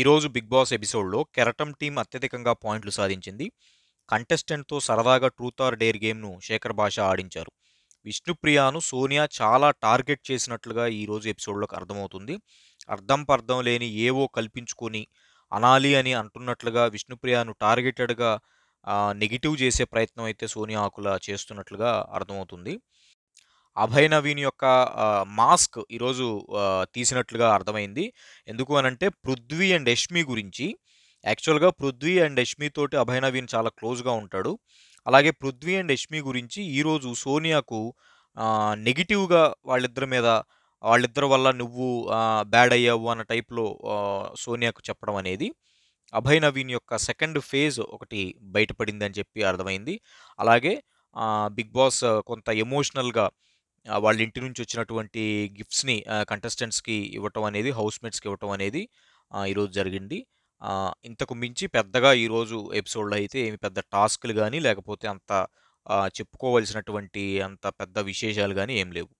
ఈరోజు big boss ఎపిసోడ్లో కెరటం టీం అత్యధికంగా పాయింట్లు సాధించింది కంటెస్టెంట్తో సరదాగా ట్రూత్ ఆర్ డేర్ గేమ్ను శేఖర్ భాష ఆడించారు విష్ణుప్రియాను సోనియా చాలా టార్గెట్ చేసినట్లుగా ఈరోజు ఎపిసోడ్లోకి అర్థమవుతుంది అర్థం పర్థం లేని ఏవో కల్పించుకొని అనాలి అని అంటున్నట్లుగా విష్ణుప్రియాను టార్గెటెడ్గా నెగిటివ్ చేసే ప్రయత్నం అయితే సోనియా ఆకుల చేస్తున్నట్లుగా అర్థమవుతుంది అభయ నవీన్ యొక్క మాస్క్ ఈరోజు తీసినట్లుగా అర్థమైంది ఎందుకు అనంటే పృథ్వీ అండ్ యష్మి గురించి యాక్చువల్గా పృథ్వీ అండ్ యష్మి తోటి అభయ నవీన్ చాలా క్లోజ్గా ఉంటాడు అలాగే పృథ్వీ అండ్ యష్మి గురించి ఈరోజు సోనియాకు నెగిటివ్గా వాళ్ళిద్దరి మీద వాళ్ళిద్దరి వల్ల నువ్వు బ్యాడ్ అయ్యావు అన్న టైప్లో సోనియాకు చెప్పడం అనేది అభయ నవీన్ యొక్క సెకండ్ ఫేజ్ ఒకటి బయటపడింది అని చెప్పి అర్థమైంది అలాగే బిగ్ బాస్ కొంత ఎమోషనల్గా వాళ్ళ ఇంటి నుంచి వచ్చినటువంటి గిఫ్ట్స్ని కంటెస్టెంట్స్కి ఇవ్వటం అనేది హౌస్మేట్స్కి ఇవ్వటం అనేది ఈరోజు జరిగింది ఇంతకు మించి పెద్దగా ఈరోజు ఎపిసోడ్లో అయితే ఏమి పెద్ద టాస్క్లు కానీ లేకపోతే అంత చెప్పుకోవలసినటువంటి అంత పెద్ద విశేషాలు కానీ ఏం లేవు